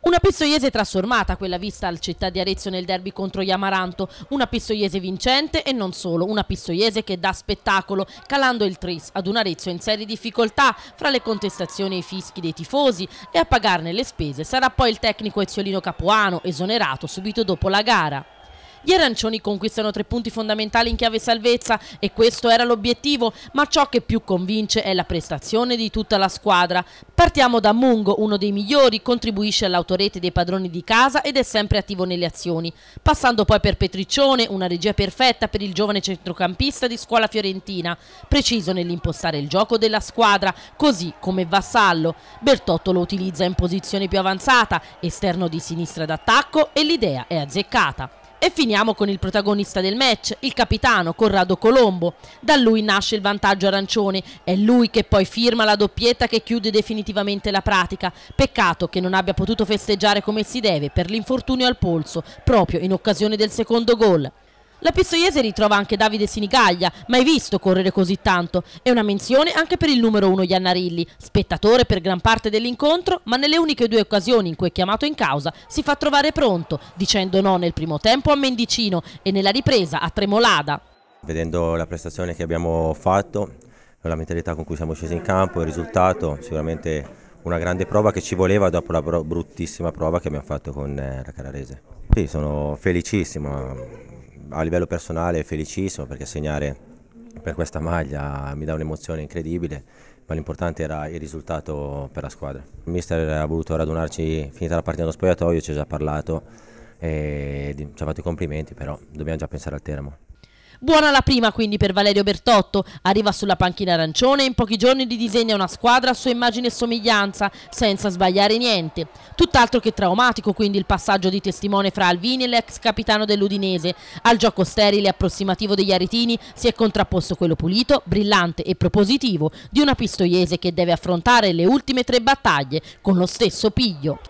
Una Pistoiese trasformata quella vista al Città di Arezzo nel derby contro gli Amaranto, una Pistoiese vincente e non solo, una Pistoiese che dà spettacolo, calando il tris ad un Arezzo in serie difficoltà fra le contestazioni e i fischi dei tifosi e a pagarne le spese sarà poi il tecnico Eziolino Capuano, esonerato subito dopo la gara. Gli arancioni conquistano tre punti fondamentali in chiave salvezza e questo era l'obiettivo, ma ciò che più convince è la prestazione di tutta la squadra. Partiamo da Mungo, uno dei migliori, contribuisce all'autorete dei padroni di casa ed è sempre attivo nelle azioni. Passando poi per Petriccione, una regia perfetta per il giovane centrocampista di scuola fiorentina, preciso nell'impostare il gioco della squadra, così come Vassallo. Bertotto lo utilizza in posizione più avanzata, esterno di sinistra d'attacco e l'idea è azzeccata. E finiamo con il protagonista del match, il capitano Corrado Colombo. Da lui nasce il vantaggio arancione, è lui che poi firma la doppietta che chiude definitivamente la pratica. Peccato che non abbia potuto festeggiare come si deve per l'infortunio al polso, proprio in occasione del secondo gol. La Pistoiese ritrova anche Davide Sinigaglia, mai visto correre così tanto, È una menzione anche per il numero uno Iannarilli, spettatore per gran parte dell'incontro, ma nelle uniche due occasioni in cui è chiamato in causa si fa trovare pronto, dicendo no nel primo tempo a Mendicino e nella ripresa a Tremolada. Vedendo la prestazione che abbiamo fatto, la mentalità con cui siamo scesi in campo, il risultato, sicuramente una grande prova che ci voleva dopo la bruttissima prova che abbiamo fatto con eh, la Cararese. Sì, sono felicissimo, a livello personale felicissimo perché segnare per questa maglia mi dà un'emozione incredibile, ma l'importante era il risultato per la squadra. Il mister ha voluto radunarci finita la partita dello spogliatoio, ci ha già parlato e ci ha fatto i complimenti, però dobbiamo già pensare al Teramo. Buona la prima quindi per Valerio Bertotto, arriva sulla panchina arancione e in pochi giorni ridisegna una squadra a sua immagine e somiglianza, senza sbagliare niente. Tutt'altro che traumatico quindi il passaggio di testimone fra Alvini e l'ex capitano dell'Udinese. Al gioco sterile e approssimativo degli aretini si è contrapposto quello pulito, brillante e propositivo di una pistoiese che deve affrontare le ultime tre battaglie con lo stesso piglio.